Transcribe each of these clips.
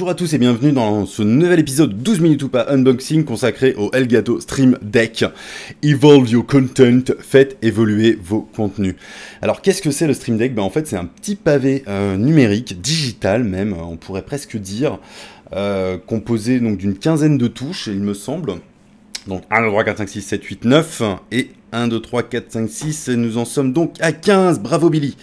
Bonjour à tous et bienvenue dans ce nouvel épisode 12 minutes ou pas unboxing consacré au Elgato Stream Deck. Evolve your content, faites évoluer vos contenus. Alors qu'est-ce que c'est le Stream Deck ben, En fait c'est un petit pavé euh, numérique, digital même, euh, on pourrait presque dire, euh, composé donc d'une quinzaine de touches il me semble. Donc 1, 2, 3, 4, 5, 6, 7, 8, 9 et 1, 2, 3, 4, 5, 6 et nous en sommes donc à 15, bravo Billy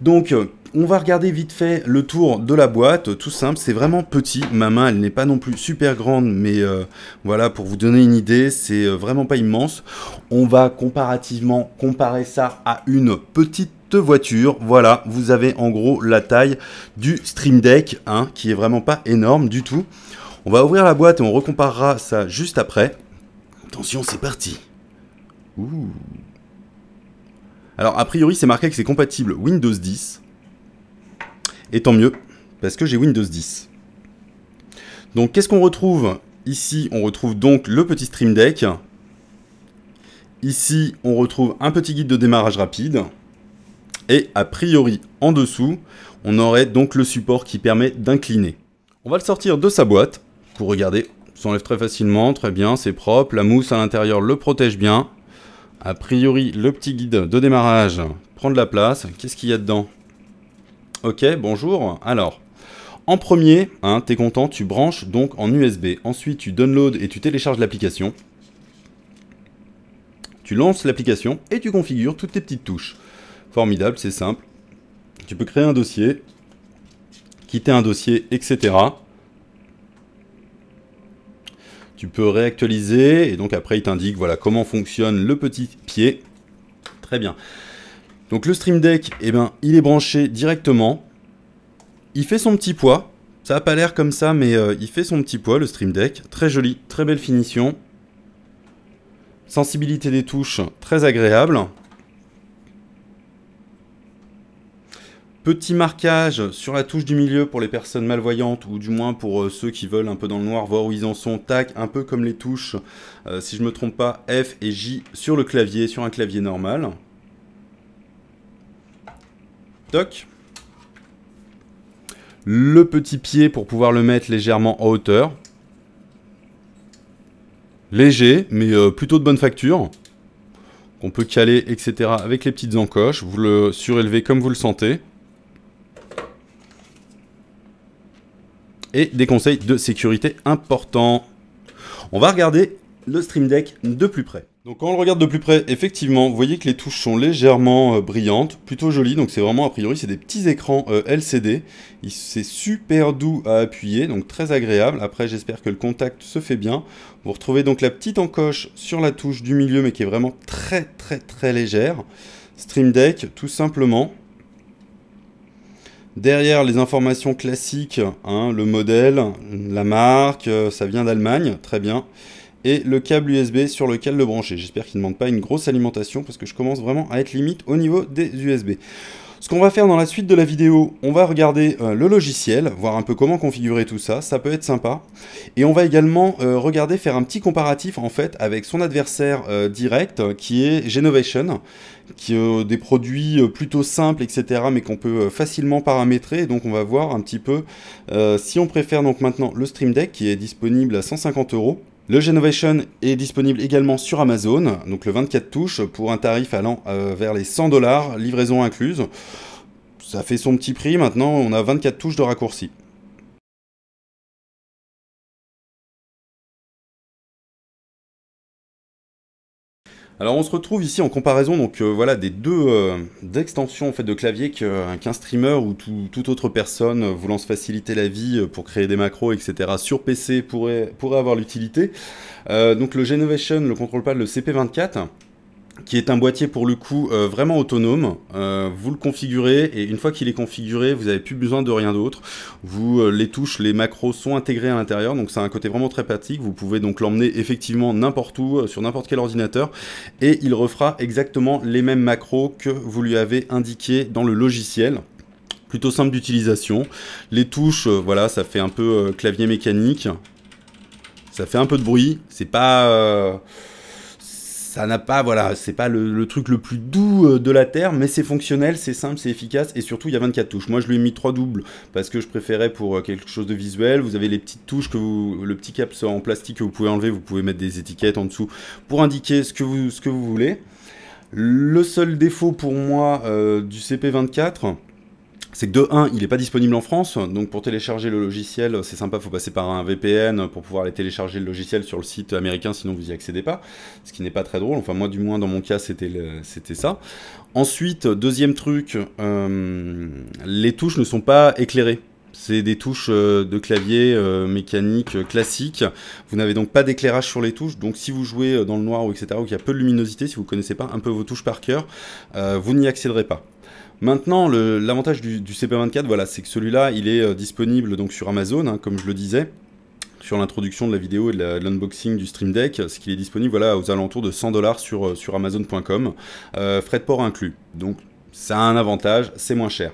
donc euh, on va regarder vite fait le tour de la boîte, tout simple, c'est vraiment petit, ma main elle n'est pas non plus super grande, mais euh, voilà, pour vous donner une idée, c'est euh, vraiment pas immense. On va comparativement comparer ça à une petite voiture. Voilà, vous avez en gros la taille du Stream Deck, hein, qui est vraiment pas énorme du tout. On va ouvrir la boîte et on recomparera ça juste après. Attention, c'est parti. Ouh. Alors, a priori, c'est marqué que c'est compatible Windows 10. Et tant mieux, parce que j'ai Windows 10. Donc, qu'est-ce qu'on retrouve Ici, on retrouve donc le petit Stream Deck. Ici, on retrouve un petit guide de démarrage rapide. Et a priori, en dessous, on aurait donc le support qui permet d'incliner. On va le sortir de sa boîte pour regarder. s'enlève très facilement, très bien, c'est propre. La mousse à l'intérieur le protège bien. A priori, le petit guide de démarrage prend de la place. Qu'est-ce qu'il y a dedans Ok, bonjour. Alors, en premier, hein, tu es content, tu branches donc en USB. Ensuite, tu downloads et tu télécharges l'application. Tu lances l'application et tu configures toutes tes petites touches. Formidable, c'est simple. Tu peux créer un dossier, quitter un dossier, etc. Tu peux réactualiser et donc après il t'indique voilà comment fonctionne le petit pied. Très bien. Donc le Stream Deck, eh ben, il est branché directement. Il fait son petit poids. Ça n'a pas l'air comme ça, mais euh, il fait son petit poids, le Stream Deck. Très joli, très belle finition. Sensibilité des touches, très agréable. Petit marquage sur la touche du milieu pour les personnes malvoyantes, ou du moins pour euh, ceux qui veulent un peu dans le noir voir où ils en sont. Tac, un peu comme les touches, euh, si je ne me trompe pas, F et J sur le clavier, sur un clavier normal. Toc. Le petit pied pour pouvoir le mettre légèrement en hauteur. Léger, mais euh, plutôt de bonne facture. On peut caler, etc. avec les petites encoches. Vous le surélevez comme vous le sentez. et des conseils de sécurité importants. On va regarder le Stream Deck de plus près. Donc quand on le regarde de plus près, effectivement, vous voyez que les touches sont légèrement euh, brillantes, plutôt jolies, donc c'est vraiment, a priori, c'est des petits écrans euh, LCD, c'est super doux à appuyer, donc très agréable, après j'espère que le contact se fait bien. Vous retrouvez donc la petite encoche sur la touche du milieu, mais qui est vraiment très très très légère. Stream Deck, tout simplement, Derrière les informations classiques, hein, le modèle, la marque, euh, ça vient d'Allemagne, très bien. Et le câble USB sur lequel le brancher. J'espère qu'il ne demande pas une grosse alimentation parce que je commence vraiment à être limite au niveau des USB. Ce qu'on va faire dans la suite de la vidéo, on va regarder euh, le logiciel, voir un peu comment configurer tout ça, ça peut être sympa. Et on va également euh, regarder, faire un petit comparatif en fait avec son adversaire euh, direct qui est Genovation, qui a des produits plutôt simples, etc. mais qu'on peut facilement paramétrer. donc on va voir un petit peu si on préfère donc maintenant le Stream Deck qui est disponible à 150 euros le Genovation est disponible également sur Amazon, donc le 24 touches, pour un tarif allant euh, vers les 100 dollars, livraison incluse. Ça fait son petit prix, maintenant on a 24 touches de raccourci. Alors on se retrouve ici en comparaison donc euh, voilà des deux euh, extensions en fait de clavier euh, qu'un streamer ou toute autre personne voulant se faciliter la vie pour créer des macros etc sur PC pourrait, avoir l'utilité. donc le Genovation, le contrôle pad, le CP24 qui est un boîtier pour le coup euh, vraiment autonome. Euh, vous le configurez et une fois qu'il est configuré, vous n'avez plus besoin de rien d'autre. Vous euh, les touches, les macros sont intégrés à l'intérieur, donc c'est un côté vraiment très pratique. Vous pouvez donc l'emmener effectivement n'importe où sur n'importe quel ordinateur et il refera exactement les mêmes macros que vous lui avez indiqués dans le logiciel plutôt simple d'utilisation. Les touches, voilà, ça fait un peu clavier mécanique. Ça fait un peu de bruit. C'est pas ça n'a pas, voilà, c'est pas le, truc le plus doux euh, de la Terre, mais c'est fonctionnel, c'est simple, c'est efficace, et surtout il y a 24 touches. Moi je lui ai mis 3 doubles, parce que je préférais pour euh, quelque chose de visuel, vous avez les petites touches, que le petit cap en plastique que vous pouvez enlever, vous pouvez mettre des étiquettes en dessous pour indiquer ce que vous, ce que vous voulez. Le seul défaut pour moi euh, du CP24, c'est que de 1, il n'est pas disponible en France, donc pour télécharger le logiciel, c'est sympa, il faut passer par un VPN pour pouvoir aller télécharger le logiciel sur le site américain, sinon vous n'y accédez pas, ce qui n'est pas très drôle, enfin moi du moins dans mon cas c'était ça. Ensuite, deuxième truc, euh, les touches ne sont pas éclairées. C'est des touches euh, de clavier euh, mécanique classique. Vous n'avez donc pas d'éclairage sur les touches. Donc si vous jouez dans le noir ou etc. ou qu'il y a peu de luminosité, si vous ne connaissez pas un peu vos touches par cœur, vous n'y accéderez pas. Maintenant, l'avantage du, CP24, voilà, c'est que celui-là, il est euh, disponible donc sur Amazon, hein, comme je le disais, sur l'introduction de la vidéo et de l'unboxing du Stream Deck, ce qu'il est disponible voilà, aux alentours de 100 dollars sur, euh, sur Amazon.com, euh, frais de port inclus. Donc, ça a un avantage, c'est moins cher.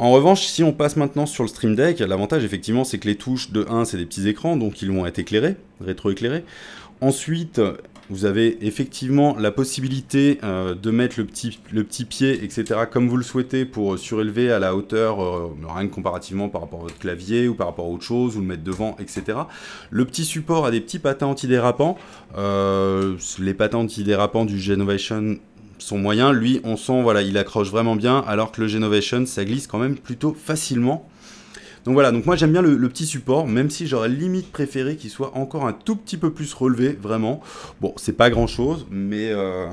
En revanche, si on passe maintenant sur le Stream Deck, l'avantage effectivement c'est que les touches de 1 c'est des petits écrans donc ils vont être éclairés, rétroéclairés. Ensuite, vous avez effectivement la possibilité euh, de mettre le petit, le petit pied, etc., comme vous le souhaitez, pour euh, surélever à la hauteur, euh, rien que comparativement par rapport à votre clavier ou par rapport à autre chose, ou le mettre devant, etc. Le petit support a des petits patins antidérapants. les patins antidérapants du Genovation sont moyens. lui, on sent, voilà, il accroche vraiment bien, alors que le Genovation, ça glisse quand même plutôt facilement. Donc voilà, donc moi j'aime bien le, petit support, même si j'aurais limite préféré qu'il soit encore un tout petit peu plus relevé, vraiment. Bon, c'est pas grand chose, mais... Euh,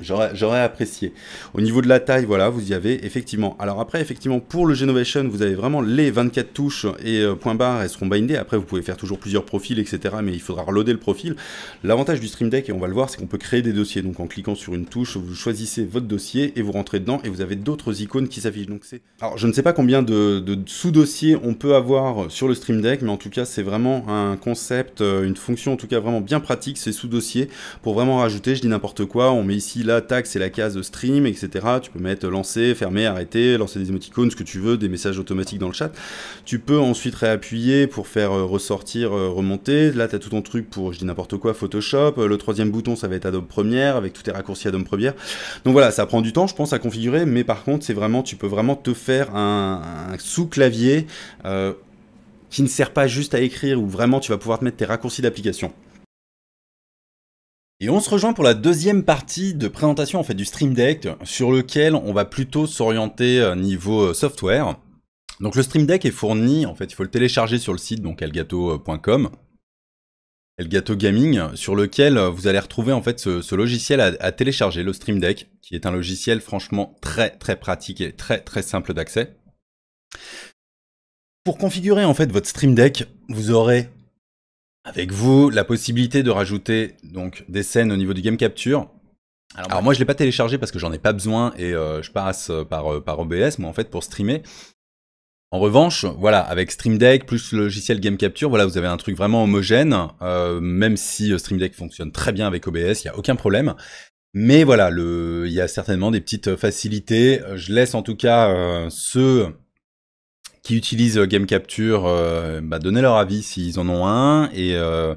J'aurais apprécié. Au niveau de la taille, voilà, vous y avez effectivement. Alors après, effectivement, pour le Genovation, vous avez vraiment les 24 touches et euh, point barre, elles seront bindées. Après, vous pouvez faire toujours plusieurs profils, etc. Mais il faudra reloader le profil. L'avantage du Stream Deck, et on va le voir, c'est qu'on peut créer des dossiers. Donc en cliquant sur une touche, vous choisissez votre dossier et vous rentrez dedans et vous avez d'autres icônes qui s'affichent. Donc c'est. Alors je ne sais pas combien de, de sous-dossiers on peut avoir euh, sur le Stream Deck, mais en tout cas, c'est vraiment un concept, euh, une fonction en tout cas vraiment bien pratique, ces sous-dossiers, pour vraiment rajouter, je dis n'importe quoi, on met ici là, tac, c'est la case stream, etc. Tu peux mettre lancer, fermer, arrêter, lancer des émoticônes, ce que tu veux, des messages automatiques dans le chat. Tu peux ensuite réappuyer pour faire euh, ressortir, euh, remonter. Là, tu as tout ton truc pour, je dis n'importe quoi, Photoshop. Euh, le troisième bouton, ça va être Adobe Premiere, avec tous tes raccourcis Adobe Premiere. Donc voilà, ça prend du temps, je pense, à configurer, mais par contre, c'est vraiment, tu peux vraiment te faire un, sous-clavier qui ne sert pas juste à écrire, où vraiment tu vas pouvoir te mettre tes raccourcis d'application. Et on se rejoint pour la deuxième partie de présentation en fait du Stream Deck sur lequel on va plutôt s'orienter euh, niveau euh, software. Donc le Stream Deck est fourni, en fait il faut le télécharger sur le site donc elgato.com, Elgato Gaming, sur lequel euh, vous allez retrouver en fait ce, logiciel à, télécharger, le Stream Deck, qui est un logiciel franchement très très pratique et très très simple d'accès. Pour configurer en fait votre Stream Deck, vous aurez avec vous la possibilité de rajouter donc des scènes au niveau du game capture. Alors, moi je l'ai pas téléchargé parce que j'en ai pas besoin et euh, je passe euh, par, euh, par OBS, moi en fait pour streamer. En revanche, voilà, avec Stream Deck plus le logiciel Game Capture, voilà, vous avez un truc vraiment homogène, même si Stream Deck fonctionne très bien avec OBS, il n'y a aucun problème. Mais voilà, il y a certainement des petites facilités. Je laisse en tout cas ce qui utilisent euh, Game Capture, euh, bah, donnez leur avis s'ils en ont un et, euh,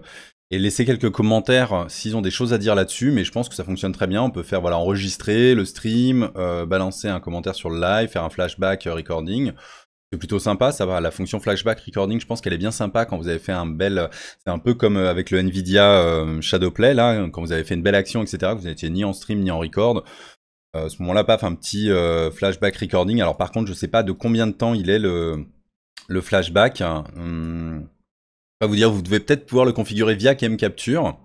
laissez quelques commentaires s'ils ont des choses à dire là-dessus. Mais je pense que ça fonctionne très bien. On peut faire voilà enregistrer le stream, balancer un commentaire sur le live, faire un flashback recording. C'est plutôt sympa, ça va. La fonction flashback recording, je pense qu'elle est bien sympa quand vous avez fait un bel. C'est un peu comme avec le Nvidia Shadowplay là, quand vous avez fait une belle action, etc. Que vous n'étiez ni en stream ni en record à ce moment-là, paf, un petit euh, flashback recording. Alors par contre, je ne sais pas de combien de temps il est le, le flashback. Je hum, je vais vous dire, vous devez peut-être pouvoir le configurer via KM Capture.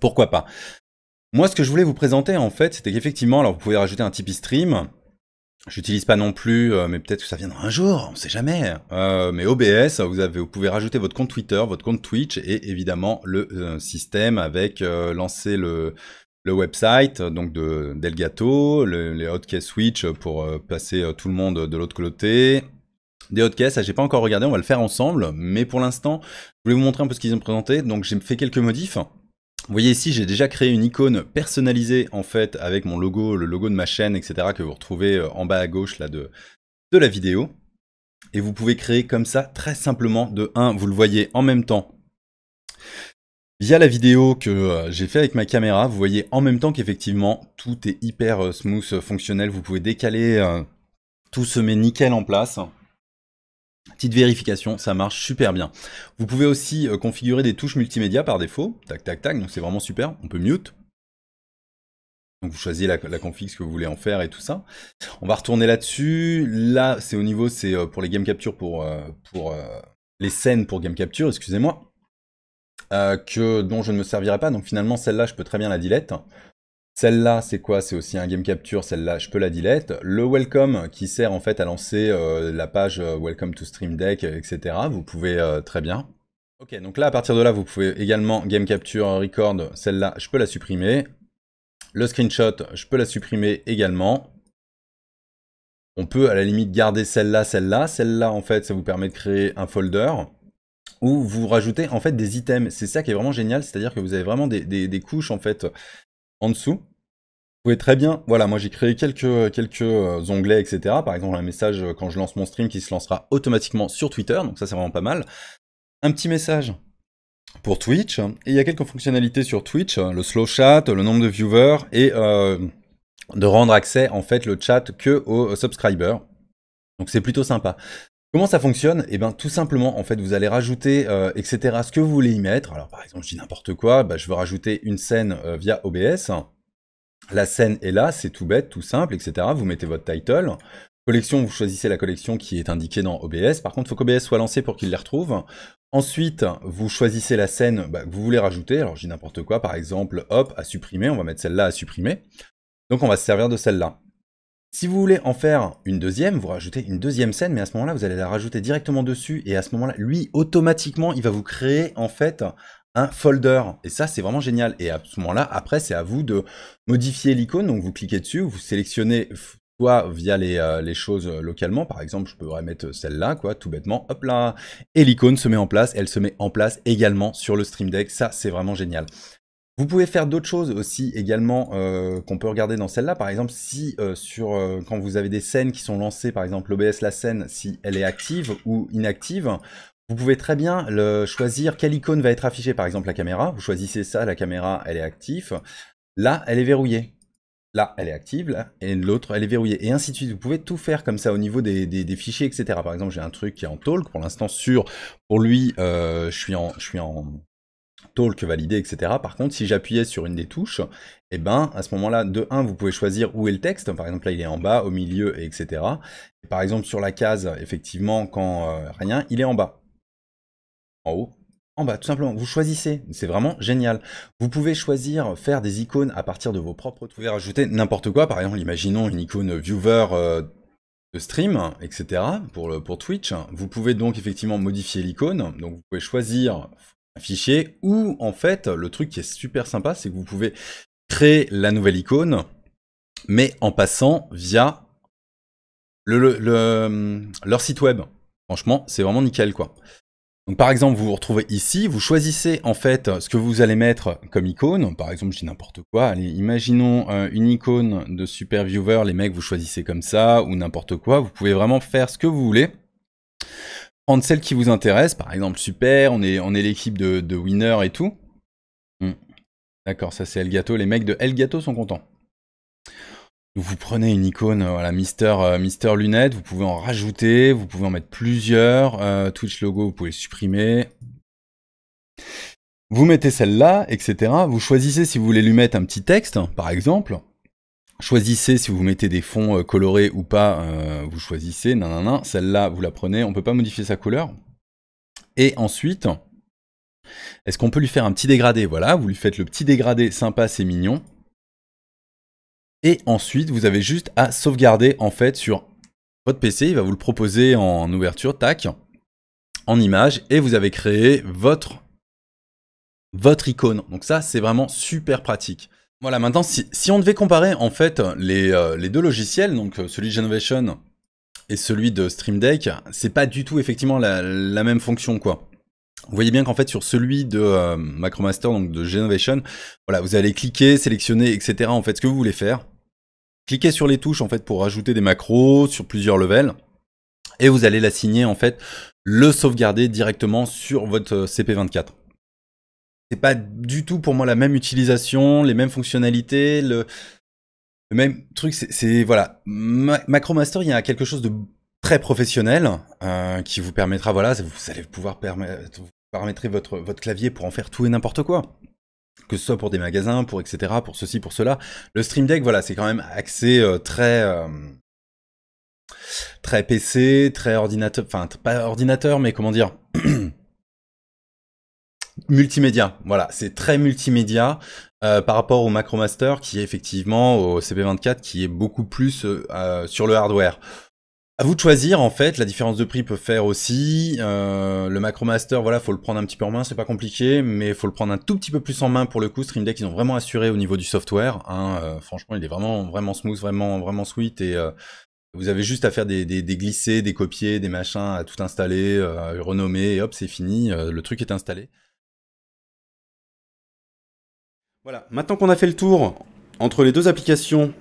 Pourquoi pas Moi, ce que je voulais vous présenter, en fait, c'était qu'effectivement, alors vous pouvez rajouter un Tipeee Stream. J'utilise pas non plus, euh, mais peut-être que ça viendra un jour, on ne sait jamais. Euh, mais OBS, vous, avez, vous pouvez rajouter votre compte Twitter, votre compte Twitch et évidemment le système avec lancer le, le website euh, donc de Delgato, les hotkeys switch pour euh, passer euh, tout le monde de l'autre côté. Des hotkeys, ça j'ai pas encore regardé, on va le faire ensemble, mais pour l'instant, je voulais vous montrer un peu ce qu'ils ont présenté, donc j'ai fait quelques modifs. Vous voyez ici, j'ai déjà créé une icône personnalisée en fait avec mon logo, le logo de ma chaîne, etc. que vous retrouvez en bas à gauche là de, de la vidéo. Et vous pouvez créer comme ça très simplement de 1, vous le voyez en même temps Via la vidéo que euh, j'ai fait avec ma caméra, vous voyez en même temps qu'effectivement tout est hyper euh, smooth, euh, fonctionnel, vous pouvez décaler, tout se met nickel en place. Petite vérification, ça marche super bien. Vous pouvez aussi configurer des touches multimédia par défaut, tac tac tac, donc c'est vraiment super, on peut mute. Donc vous choisissez la, config, ce que vous voulez en faire et tout ça. On va retourner là-dessus, là, c'est au niveau, c'est pour les game capture, pour, pour les scènes pour game capture, excusez-moi. Euh, que, dont je ne me servirai pas. Donc finalement, celle-là, je peux très bien la dilette. Celle-là, c'est quoi C'est aussi un game capture, celle-là, je peux la dilette. Le welcome qui sert en fait à lancer euh, la page euh, welcome to Stream Deck, etc. Vous pouvez très bien. Ok, donc là, à partir de là, vous pouvez également game capture, record, celle-là, je peux la supprimer. Le screenshot, je peux la supprimer également. On peut à la limite garder celle-là, celle-là. Celle-là, en fait, ça vous permet de créer un folder vous rajoutez en fait des items. C'est ça qui est vraiment génial, c'est-à-dire que vous avez vraiment des, couches en fait en dessous. Vous pouvez très bien, voilà, moi j'ai créé quelques, quelques euh, onglets, etc. Par exemple, un message euh, quand je lance mon stream qui se lancera automatiquement sur Twitter, donc ça c'est vraiment pas mal. Un petit message pour Twitch, et il y a quelques fonctionnalités sur Twitch, le slow chat, le nombre de viewers, et euh, de rendre accès en fait le chat que aux subscribers. Donc c'est plutôt sympa. Comment ça fonctionne Eh bien tout simplement en fait vous allez rajouter euh, etc ce que vous voulez y mettre. Alors par exemple je dis n'importe quoi, bah, je veux rajouter une scène euh, via OBS. La scène est là, c'est tout bête, tout simple, etc. Vous mettez votre title. Collection, vous choisissez la collection qui est indiquée dans OBS. Par contre, il faut qu'OBS soit lancé pour qu'il les retrouve. Ensuite, vous choisissez la scène bah, que vous voulez rajouter. Alors je dis n'importe quoi, par exemple, hop, à supprimer. On va mettre celle-là à supprimer. Donc on va se servir de celle-là. Si vous voulez en faire une deuxième, vous rajoutez une deuxième scène, mais à ce moment-là, vous allez la rajouter directement dessus, et à ce moment-là, lui, automatiquement, il va vous créer, en fait, un folder. Et ça, c'est vraiment génial. Et à ce moment-là, après, c'est à vous de modifier l'icône. Donc, vous cliquez dessus, vous sélectionnez soit via les, euh, choses euh, localement, par exemple, je pourrais mettre celle-là, quoi, tout bêtement, hop là, et l'icône se met en place, elle se met en place également sur le Stream Deck, ça c'est vraiment génial. Vous pouvez faire d'autres choses aussi également euh, qu'on peut regarder dans celle-là. Par exemple, si euh, sur euh, quand vous avez des scènes qui sont lancées, par exemple l'OBS la scène, si elle est active ou inactive, vous pouvez très bien le, choisir quelle icône va être affichée. Par exemple, la caméra. Vous choisissez ça, la caméra, elle est active. Là, elle est verrouillée. Là, elle est active, là, et l'autre, elle est verrouillée. Et ainsi de suite. Vous pouvez tout faire comme ça au niveau des, des fichiers, etc. Par exemple, j'ai un truc qui est en talk. Pour l'instant, sur, pour lui, je suis en, je suis en, talk validé, etc. Par contre, si j'appuyais sur une des touches, et eh ben, à ce moment-là, de 1, vous pouvez choisir où est le texte. Par exemple, là, il est en bas, au milieu, etc. Et par exemple, sur la case, effectivement, quand euh, rien, il est en bas. En haut, en bas, tout simplement. Vous choisissez. C'est vraiment génial. Vous pouvez choisir faire des icônes à partir de vos propres. Vous pouvez rajouter n'importe quoi. Par exemple, imaginons une icône viewer. Euh, de stream, etc. Pour, le, pour Twitch, vous pouvez donc effectivement modifier l'icône. Donc vous pouvez choisir fichier, ou en fait, le truc qui est super sympa, c'est que vous pouvez créer la nouvelle icône, mais en passant via le, le, hum, leur site web. Franchement, c'est vraiment nickel, quoi. Donc, par exemple, vous vous retrouvez ici, vous choisissez en fait ce que vous allez mettre comme icône. Par exemple, je n'importe quoi. Allez, imaginons euh, une icône de Super Viewer, les mecs, vous choisissez comme ça ou n'importe quoi. Vous pouvez vraiment faire ce que vous voulez. Prendre celle qui vous intéresse, par exemple Super, on est, on est l'équipe de, de, Winner et tout. Hmm. D'accord, ça c'est Elgato, les mecs de Elgato sont contents. Vous prenez une icône, euh, voilà, Mister, euh, Mister Lunette, vous pouvez en rajouter, vous pouvez en mettre plusieurs, euh, Twitch logo, vous pouvez supprimer. Vous mettez celle-là, etc. Vous choisissez si vous voulez lui mettre un petit texte, par exemple. Choisissez si vous mettez des fonds euh, colorés ou pas, euh, vous choisissez, non. celle-là, vous la prenez, on ne peut pas modifier sa couleur. Et ensuite, est-ce qu'on peut lui faire un petit dégradé Voilà, vous lui faites le petit dégradé sympa, c'est mignon. Et ensuite, vous avez juste à sauvegarder en fait sur votre PC, il va vous le proposer en ouverture, tac, en image, et vous avez créé votre, votre icône. Donc ça, c'est vraiment super pratique. Voilà, maintenant, si, on devait comparer en fait les, euh, les deux logiciels, donc euh, celui de Genovation et celui de Stream Deck, c'est pas du tout effectivement la, même fonction quoi. Vous voyez bien qu'en fait sur celui de euh, MacroMaster, donc de Genovation, voilà, vous allez cliquer, sélectionner, etc. En fait, ce que vous voulez faire. Cliquez sur les touches en fait pour ajouter des macros sur plusieurs levels et vous allez l'assigner en fait le sauvegarder directement sur votre CP24 c'est pas du tout pour moi la même utilisation, les mêmes fonctionnalités, le, même truc. C'est voilà, MacroMaster, il y a quelque chose de très professionnel euh, qui vous permettra, voilà, vous allez pouvoir permettre, paramétrer votre votre clavier pour en faire tout et n'importe quoi. Que ce soit pour des magasins, pour etc, pour ceci, pour cela. Le Stream Deck, voilà, c'est quand même axé euh, très euh, très PC, très ordinateur, enfin pas ordinateur, mais comment dire multimédia. Voilà, c'est très multimédia. Euh, par rapport au MacroMaster qui est effectivement au CP24 qui est beaucoup plus euh, euh, sur le hardware. À vous de choisir en fait, la différence de prix peut faire aussi. Euh, le MacroMaster, voilà, faut le prendre un petit peu en main, c'est pas compliqué, mais faut le prendre un tout petit peu plus en main pour le coup. Stream Deck, ils ont vraiment assuré au niveau du software. Hein, franchement, il est vraiment vraiment smooth, vraiment vraiment sweet et vous avez juste à faire des, des, des, glissés, des copier, des machins, à tout installer, renommer, et hop, c'est fini, le truc est installé. Voilà, maintenant qu'on a fait le tour entre les deux applications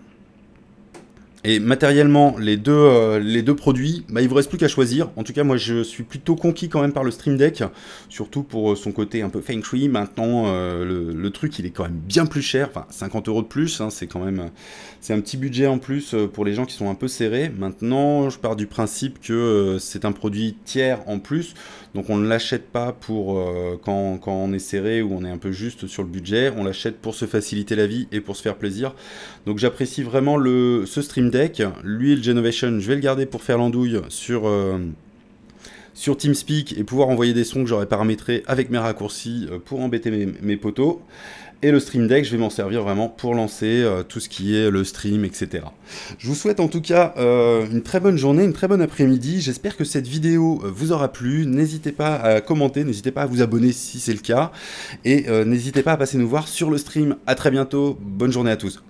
et matériellement, les deux, euh, les deux produits, bah, il vous reste plus qu'à choisir. En tout cas, moi, je suis plutôt conquis quand même par le Stream Deck, surtout pour euh, son côté un peu feng Maintenant, euh, le, truc, il est quand même bien plus cher. Enfin, 50 euros de plus, hein, c'est quand même, c'est un petit budget en plus pour les gens qui sont un peu serrés. Maintenant, je pars du principe que c'est un produit tiers en plus, donc on ne l'achète pas pour quand, on est serré ou on est un peu juste sur le budget. On l'achète pour se faciliter la vie et pour se faire plaisir. Donc, j'apprécie vraiment le, ce Stream Deck deck. le Genovation, je vais le garder pour faire l'andouille sur, euh, sur TeamSpeak et pouvoir envoyer des sons que j'aurais paramétrés avec mes raccourcis euh, pour embêter mes, poteaux. Et le Stream Deck, je vais m'en servir vraiment pour lancer euh, tout ce qui est le stream, etc. Je vous souhaite en tout cas une très bonne journée, une très bonne après-midi. J'espère que cette vidéo vous aura plu. N'hésitez pas à commenter, n'hésitez pas à vous abonner si c'est le cas. Et n'hésitez pas à passer nous voir sur le stream. A très bientôt, bonne journée à tous.